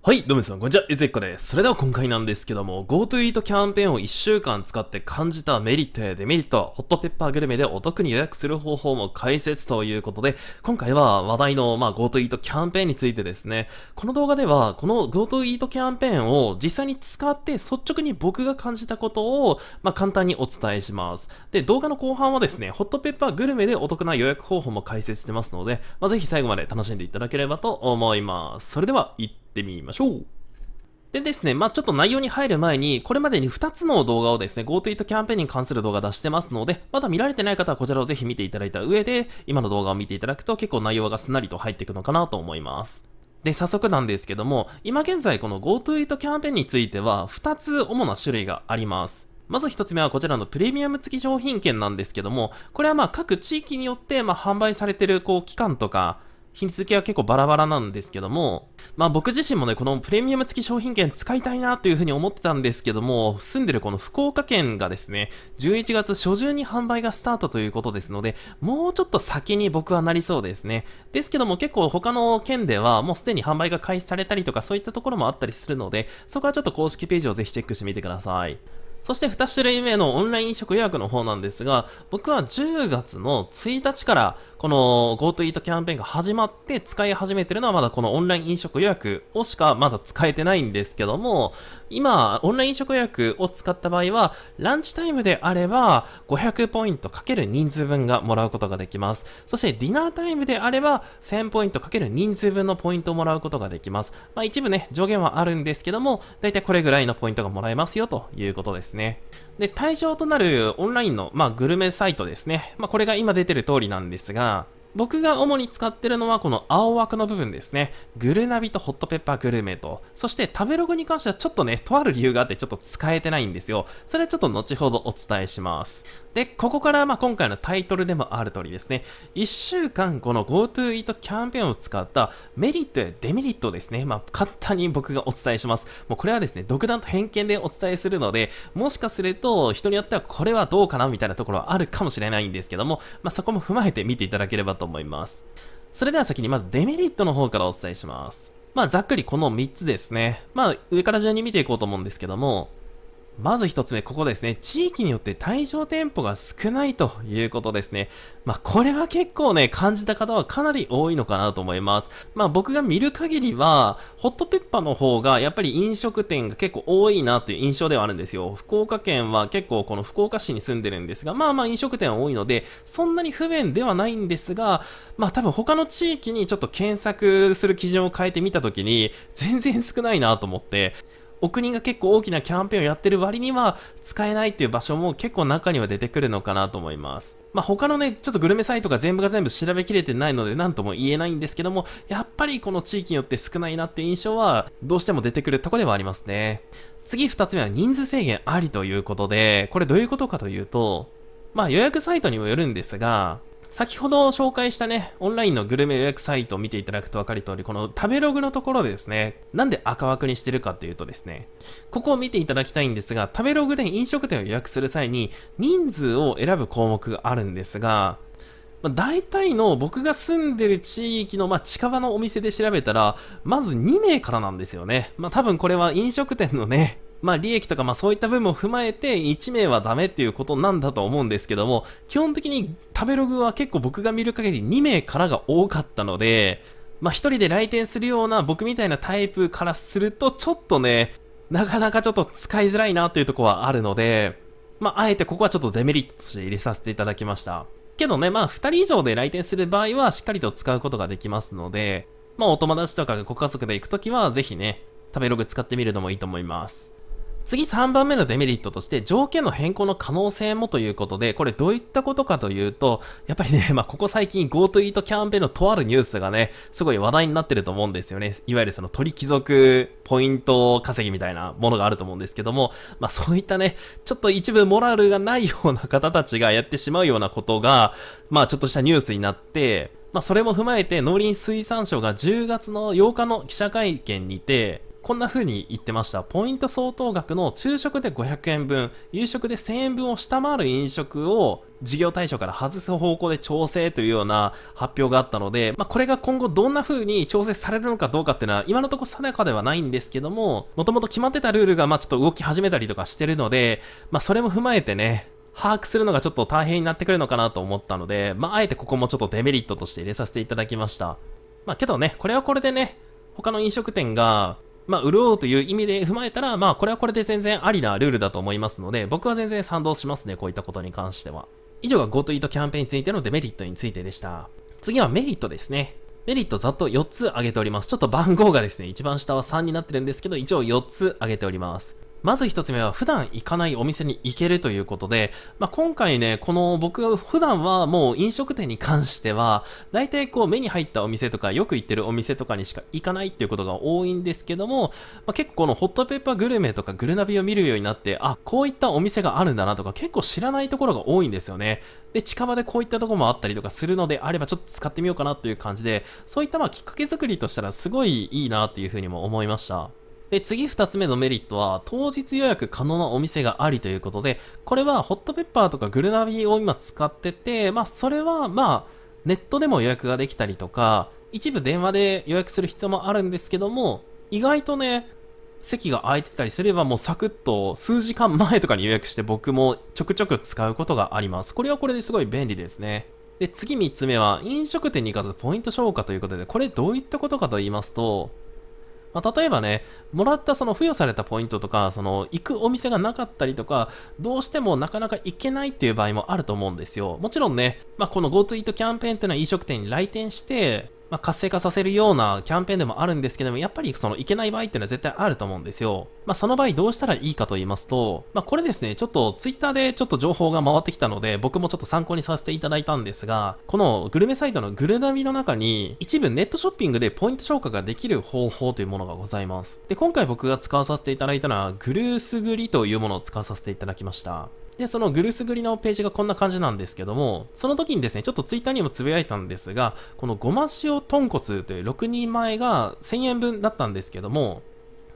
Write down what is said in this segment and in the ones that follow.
はい、どうも皆さん、こんにちは。ゆずゆっこです。それでは今回なんですけども、GoToEat キャンペーンを1週間使って感じたメリットやデメリット、ホットペッパーグルメでお得に予約する方法も解説ということで、今回は話題の、まあ、GoToEat キャンペーンについてですね、この動画では、この GoToEat キャンペーンを実際に使って率直に僕が感じたことを、まあ、簡単にお伝えします。で、動画の後半はですね、ホットペッパーグルメでお得な予約方法も解説してますので、まあ、ぜひ最後まで楽しんでいただければと思います。それでは、ってってみましょう。でですね、まあ、ちょっと内容に入る前に、これまでに2つの動画をですね、GoToEat キャンペーンに関する動画出してますので、まだ見られてない方はこちらをぜひ見ていただいた上で、今の動画を見ていただくと結構内容がすんなりと入っていくのかなと思います。で、早速なんですけども、今現在この GoToEat キャンペーンについては、2つ主な種類があります。まず1つ目はこちらのプレミアム付き商品券なんですけども、これはまあ各地域によってま販売されてるこう期間とか、日付は結構バラバラなんですけども、まあ僕自身もね、このプレミアム付き商品券使いたいなというふうに思ってたんですけども、住んでるこの福岡県がですね、11月初旬に販売がスタートということですので、もうちょっと先に僕はなりそうですね。ですけども結構他の県ではもうすでに販売が開始されたりとかそういったところもあったりするので、そこはちょっと公式ページをぜひチェックしてみてください。そして2種類目のオンライン飲食予約の方なんですが、僕は10月の1日からこの GoTo イートキャンペーンが始まって使い始めてるのはまだこのオンライン飲食予約をしかまだ使えてないんですけども、今、オンライン飲食予約を使った場合は、ランチタイムであれば500ポイントかける人数分がもらうことができます。そしてディナータイムであれば1000ポイントかける人数分のポイントをもらうことができます。まあ一部ね、上限はあるんですけども、だいたいこれぐらいのポイントがもらえますよということですね。で、対象となるオンラインの、まあ、グルメサイトですね。まあ、これが今出てる通りなんですが、僕が主に使ってるのはこの青枠の部分ですね。グルナビとホットペッパーグルメと、そして食べログに関してはちょっとね、とある理由があってちょっと使えてないんですよ。それはちょっと後ほどお伝えします。で、ここからまあ今回のタイトルでもある通りですね、1週間この GoToEat キャンペーンを使ったメリットやデメリットですね、まあ簡単に僕がお伝えします。もうこれはですね、独断と偏見でお伝えするので、もしかすると人によってはこれはどうかなみたいなところはあるかもしれないんですけども、まあそこも踏まえて見ていただければと思います。それでは先にまずデメリットの方からお伝えします。まあざっくりこの3つですね。まあ上から順に見ていこうと思うんですけども、まず1つ目、ここですね。地域によって退場店舗が少ないということですね。まあ、これは結構ね、感じた方はかなり多いのかなと思います。まあ、僕が見る限りは、ホットペッパーの方が、やっぱり飲食店が結構多いなという印象ではあるんですよ。福岡県は結構この福岡市に住んでるんですが、まあまあ飲食店は多いので、そんなに不便ではないんですが、まあ多分他の地域にちょっと検索する基準を変えてみたときに、全然少ないなと思って、お国が結構大きなキャンペーンをやってる割には使えないっていう場所も結構中には出てくるのかなと思います。まあ、他のね、ちょっとグルメサイトが全部が全部調べきれてないので何とも言えないんですけども、やっぱりこの地域によって少ないなっていう印象はどうしても出てくるとこではありますね。次2つ目は人数制限ありということで、これどういうことかというと、まあ予約サイトにもよるんですが、先ほど紹介したね、オンラインのグルメ予約サイトを見ていただくと分かる通り、この食べログのところでですね、なんで赤枠にしてるかっていうとですね、ここを見ていただきたいんですが、食べログで飲食店を予約する際に、人数を選ぶ項目があるんですが、まあ、大体の僕が住んでる地域の、まあ、近場のお店で調べたら、まず2名からなんですよね。まあ、多分これは飲食店のね、まあ利益とかまあそういった部分も踏まえて1名はダメっていうことなんだと思うんですけども、基本的に食べログは結構僕が見る限り2名からが多かったので、まあ一人で来店するような僕みたいなタイプからするとちょっとね、なかなかちょっと使いづらいなというとこはあるので、まああえてここはちょっとデメリットとして入れさせていただきました。けどね、まあ2人以上で来店する場合はしっかりと使うことができますので、まあお友達とかご家族で行くときはぜひね、食べログ使ってみるのもいいと思います。次3番目のデメリットとして条件の変更の可能性もということで、これどういったことかというと、やっぱりね、まあ、ここ最近 GoToEat キャンペーンのとあるニュースがね、すごい話題になってると思うんですよね。いわゆるその鳥貴族ポイント稼ぎみたいなものがあると思うんですけども、まあ、そういったね、ちょっと一部モラルがないような方たちがやってしまうようなことが、まあ、ちょっとしたニュースになって、まあ、それも踏まえて農林水産省が10月の8日の記者会見にて、こんな風に言ってました。ポイント相当額の昼食で500円分、夕食で1000円分を下回る飲食を事業対象から外す方向で調整というような発表があったので、まあ、これが今後どんな風に調整されるのかどうかっていうのは今のところ定かではないんですけども、もともと決まってたルールがまあちょっと動き始めたりとかしてるので、まあ、それも踏まえてね、把握するのがちょっと大変になってくるのかなと思ったので、まあ、あえてここもちょっとデメリットとして入れさせていただきました。まあ、けどね、これはこれでね、他の飲食店がまあ、潤うという意味で踏まえたら、まあ、これはこれで全然ありなルールだと思いますので、僕は全然賛同しますね、こういったことに関しては。以上が GoToEat キャンペーンについてのデメリットについてでした。次はメリットですね。メリットざっと4つ挙げております。ちょっと番号がですね、一番下は3になってるんですけど、一応4つ挙げております。まず1つ目は普段行かないお店に行けるということで、まあ、今回ね、この僕普段はもう飲食店に関しては、大体こう目に入ったお店とかよく行ってるお店とかにしか行かないっていうことが多いんですけども、まあ、結構このホットペッパーグルメとかグルナビを見るようになって、あ、こういったお店があるんだなとか結構知らないところが多いんですよね。で、近場でこういったとこもあったりとかするのであればちょっと使ってみようかなという感じで、そういったまあきっかけ作りとしたらすごいいいなっていうふうにも思いました。で、次二つ目のメリットは、当日予約可能なお店がありということで、これはホットペッパーとかグルナビを今使ってて、まあ、それは、まあ、ネットでも予約ができたりとか、一部電話で予約する必要もあるんですけども、意外とね、席が空いてたりすればもうサクッと数時間前とかに予約して僕もちょくちょく使うことがあります。これはこれですごい便利ですね。で、次3つ目は飲食店に行かずポイント消化ということで、これどういったことかと言いますと、まあ、例えばね、もらったその付与されたポイントとか、その行くお店がなかったりとか、どうしてもなかなか行けないっていう場合もあると思うんですよ。もちろんね、まあ、この GoToEat キャンペーンっていうのは飲食店に来店して、まあ、活性化させるようなキャンペーンでもあるんですけども、やっぱりそのいけない場合っていうのは絶対あると思うんですよ。まあ、その場合どうしたらいいかと言いますと、まあ、これですね、ちょっと Twitter でちょっと情報が回ってきたので、僕もちょっと参考にさせていただいたんですが、このグルメサイトのグルナビの中に、一部ネットショッピングでポイント消化ができる方法というものがございます。で、今回僕が使わさせていただいたのは、グルースグリというものを使わさせていただきました。で、そのグルスグリのページがこんな感じなんですけども、その時にですね、ちょっとツイッターにもつぶやいたんですが、このごま塩京豚骨という6人前が1000円分だったんですけども、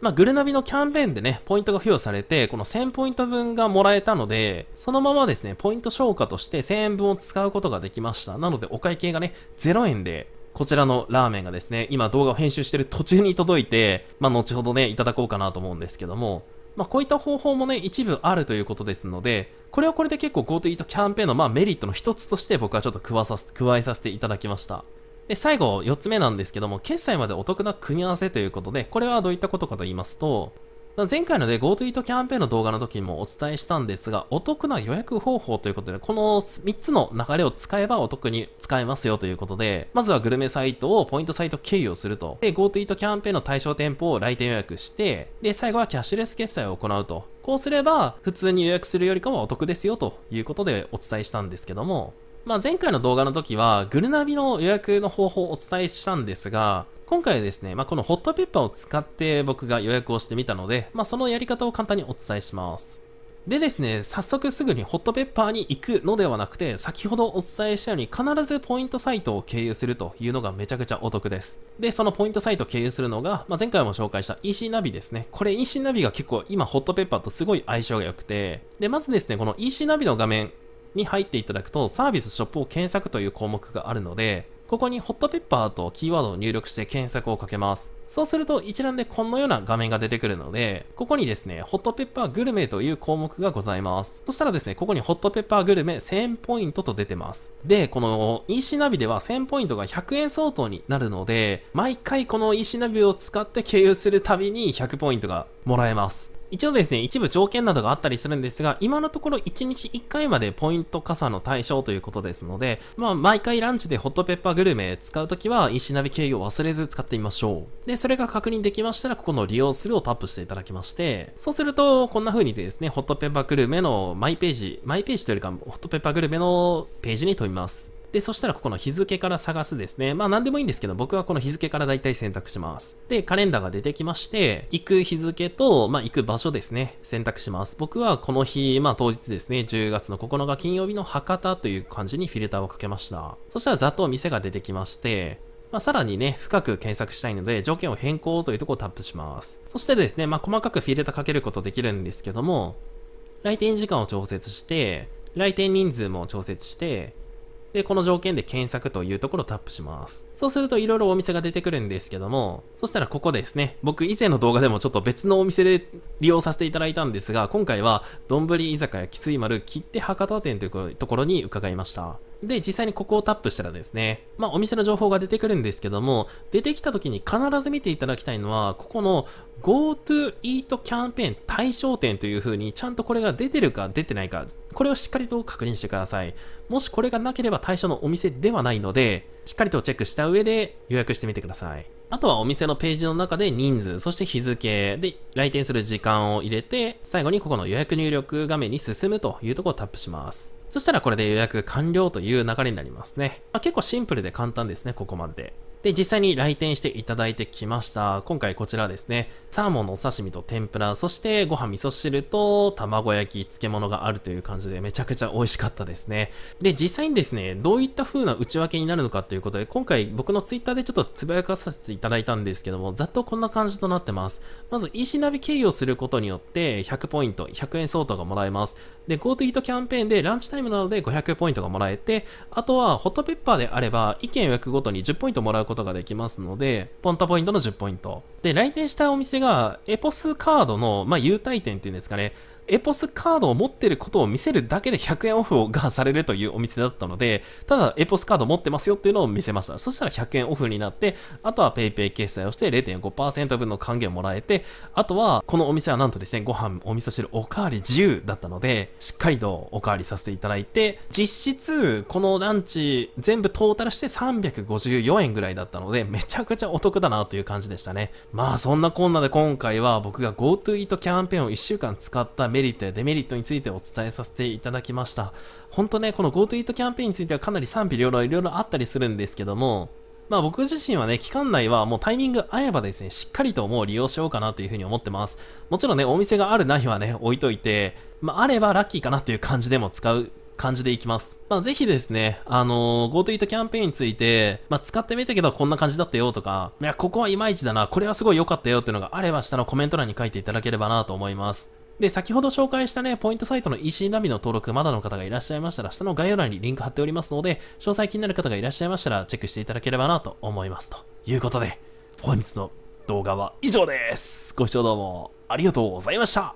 まあ、グルナビのキャンペーンでね、ポイントが付与されて、この1000ポイント分がもらえたので、そのままですね、ポイント消化として1000円分を使うことができました。なので、お会計がね、0円で、こちらのラーメンがですね、今動画を編集してる途中に届いて、まあ、後ほどね、いただこうかなと思うんですけども、まあ、こういった方法もね、一部あるということですので、これはこれで結構 GoToEat キャンペーンのまあメリットの一つとして僕はちょっと加わさせ加えさせていただきました。で、最後、4つ目なんですけども、決済までお得な組み合わせということで、これはどういったことかと言いますと、前回ので GoToEat キャンペーンの動画の時にもお伝えしたんですが、お得な予約方法ということで、この3つの流れを使えばお得に使えますよということで、まずはグルメサイトをポイントサイト経由をすると。で、GoToEat キャンペーンの対象店舗を来店予約して、で、最後はキャッシュレス決済を行うと。こうすれば、普通に予約するよりかはお得ですよということでお伝えしたんですけども、まあ、前回の動画の時は、グルナビの予約の方法をお伝えしたんですが、今回はですね、まあ、このホットペッパーを使って僕が予約をしてみたので、まあ、そのやり方を簡単にお伝えします。でですね、早速すぐにホットペッパーに行くのではなくて、先ほどお伝えしたように必ずポイントサイトを経由するというのがめちゃくちゃお得です。で、そのポイントサイトを経由するのが、まあ、前回も紹介した EC ナビですね。これ EC ナビが結構今ホットペッパーとすごい相性が良くて、で、まずですね、この EC ナビの画面、に入っていただくと、サービスショップを検索という項目があるので、ここにホットペッパーとキーワードを入力して検索をかけます。そうすると一覧でこのような画面が出てくるので、ここにですね、ホットペッパーグルメという項目がございます。そしたらですね、ここにホットペッパーグルメ1000ポイントと出てます。で、この EC ナビでは1000ポイントが100円相当になるので、毎回この EC ナビを使って経由するたびに100ポイントがもらえます。一応ですね、一部条件などがあったりするんですが、今のところ1日1回までポイント加算の対象ということですので、まあ、毎回ランチでホットペッパーグルメ使うときは、石ナビ経由を忘れず使ってみましょう。で、それが確認できましたら、ここの利用するをタップしていただきまして、そうすると、こんな風にですね、ホットペッパーグルメのマイページ、マイページというよりか、ホットペッパーグルメのページに飛びます。で、そしたらここの日付から探すですね。まあ何でもいいんですけど、僕はこの日付から大体選択します。で、カレンダーが出てきまして、行く日付と、まあ行く場所ですね、選択します。僕はこの日、まあ当日ですね、10月の9日金曜日の博多という感じにフィルターをかけました。そしたらざっと店が出てきまして、まあ、さらにね、深く検索したいので、条件を変更というとこをタップします。そしてですね、まあ、細かくフィルターかけることできるんですけども、来店時間を調節して、来店人数も調節して、で、この条件で検索というところをタップします。そうすると色々お店が出てくるんですけども、そしたらここですね。僕以前の動画でもちょっと別のお店で利用させていただいたんですが、今回は、丼居酒屋汽い丸切手博多店というところに伺いました。で、実際にここをタップしたらですね、まあお店の情報が出てくるんですけども、出てきた時に必ず見ていただきたいのは、ここの GoToEat キャンペーン対象店という風にちゃんとこれが出てるか出てないか、これをしっかりと確認してください。もしこれがなければ対象のお店ではないので、しっかりとチェックした上で予約してみてください。あとはお店のページの中で人数、そして日付で来店する時間を入れて、最後にここの予約入力画面に進むというところをタップします。そしたらこれで予約完了という流れになりますね。まあ、結構シンプルで簡単ですね、ここまでで。で、実際に来店していただいてきました。今回こちらですね、サーモンのお刺身と天ぷら、そしてご飯味噌汁と卵焼き、漬物があるという感じでめちゃくちゃ美味しかったですね。で、実際にですね、どういった風な内訳になるのかということで、今回僕のツイッターでちょっとつぶやかさせていただいたんですけども、ざっとこんな感じとなってます。まず EC ナビ経由をすることによって、100ポイント、100円相当がもらえます。で、GoTo イートキャンペーンでランチタイムなどで500ポイントがもらえて、あとはホットペッパーであれば、見を予約ごとに10ポイントもらうことができますので、ポンタポイントの10ポイント。で、来店したお店が、エポスカードの、まあ、優待店っていうんですかね、エポスカードを持ってることを見せるだけで100円オフがされるというお店だったので、ただエポスカード持ってますよっていうのを見せました。そしたら100円オフになって、あとは PayPay 決済をして0.5%分の還元をもらえて、あとはこのお店はなんとですね、ご飯、お味噌汁、おかわり自由だったので、しっかりとおかわりさせていただいて、実質このランチ全部トータルして354円ぐらいだったので、めちゃくちゃお得だなという感じでしたね。まあそんなこんなで今回は僕が GoTo e a t キャンペーンを1週間使ったメリットやデメリットについてお伝えさせていただきました。本当ね、この GoToEat キャンペーンについてはかなり賛否両論いろいろあったりするんですけども、まあ僕自身はね、期間内はもうタイミング合えばですね、しっかりともう利用しようかなというふうに思ってます。もちろんね、お店があるないはね、置いといて、まああればラッキーかなという感じでも使う感じでいきます。まあ、ぜひですね、あのー、GoToEat キャンペーンについて、まあ、使ってみたけどこんな感じだったよとか、いや、ここはいまいちだな、これはすごい良かったよっていうのがあれば下のコメント欄に書いていただければなと思います。で、先ほど紹介したね、ポイントサイトの EC ナビの登録、まだの方がいらっしゃいましたら、下の概要欄にリンク貼っておりますので、詳細気になる方がいらっしゃいましたら、チェックしていただければなと思います。ということで、本日の動画は以上です。ご視聴どうもありがとうございました。